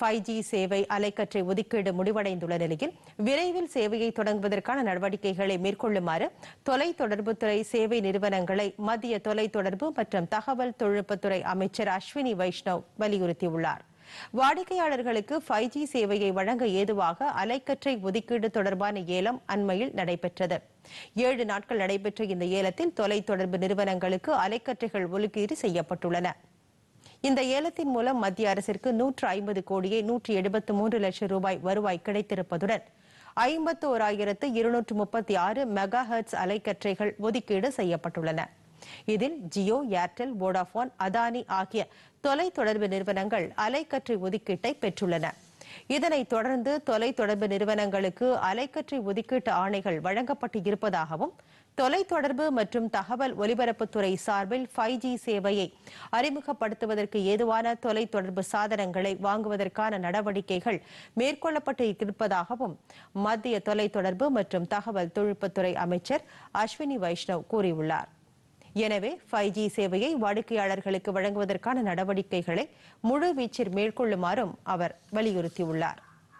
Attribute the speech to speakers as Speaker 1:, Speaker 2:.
Speaker 1: 5G சேவை அலைக்கற்றை ஒதுக்கீடு முடிவடைந்துள்ள நிலையில் விரைவில் சேவையை தொடங்குவதற்கான நடவடிக்கைகளை மேற்கொள்ளுமாறு தொலை தொடர்புத்துறை சேவை நிறுவனங்களை மத்திய தொலை தொடர்பு மற்றும் தகவல் தொழில்நுட்பத்துறை அமைச்சர் அஸ்வினி வைஷ்ணவ் வலியுறுத்தியுள்ளார் வாடிக்கையாளர்களுக்கு ஃபைவ் ஜி சேவையை வழங்க ஏதுவாக அலைக்கற்றை ஒதுக்கீடு தொடர்பான ஏலம் அண்மையில் நடைபெற்றது ஏழு நாட்கள் நடைபெற்ற இந்த ஏலத்தில் தொடர்பு நிறுவனங்களுக்கு அலைக்கற்றைகள் ஒதுக்கீடு செய்யப்பட்டுள்ளன இந்த ஏலத்தின் மூலம் மத்திய அரசிற்கு நூற்று ஐம்பது கோடியே நூற்றி எழுபத்து மூன்று லட்சம் ரூபாய் வருவாய் கிடைத்திருப்பதுடன் ஐம்பத்து ஓராயிரத்து இருநூற்று முப்பத்தி ஆறு மெகா ஹெர்ட்ஸ் அலைக்கற்றைகள் ஒதுக்கீடு செய்யப்பட்டுள்ளன இதில் ஜியோ ஏர்டெல் வோடாஃபோன் அதானி ஆகிய தொலைத்தொடர்பு நிறுவனங்கள் அலைக்கற்றை ஒதுக்கீட்டை பெற்றுள்ளன இதனைத் தொடர்ந்து தொடர்பு நிறுவனங்களுக்கு அலைக்கற்றை ஒதுக்கீட்டு ஆணைகள் வழங்கப்பட்டு இருப்பதாகவும் தொடர்பு மற்றும் தகவல் ஒலிபரப்புத்துறை சார்பில் ஃபைவ் ஜி சேவையை அறிமுகப்படுத்துவதற்கு ஏதுவான தொடர்பு சாதனங்களை வாங்குவதற்கான நடவடிக்கைகள் மேற்கொள்ளப்பட்டு இருப்பதாகவும் மத்திய தொடர்பு மற்றும் தகவல் தொழில்நுட்பத்துறை அமைச்சர் அஸ்வினி வைஷ்ணவ் கூறியுள்ளார் எனவே ஃபைவ் ஜி சேவையை வாடிக்கையாளர்களுக்கு வழங்குவதற்கான நடவடிக்கைகளை முழு வீச்சில் மேற்கொள்ளுமாறும் அவர் வலியுறுத்தியுள்ளார்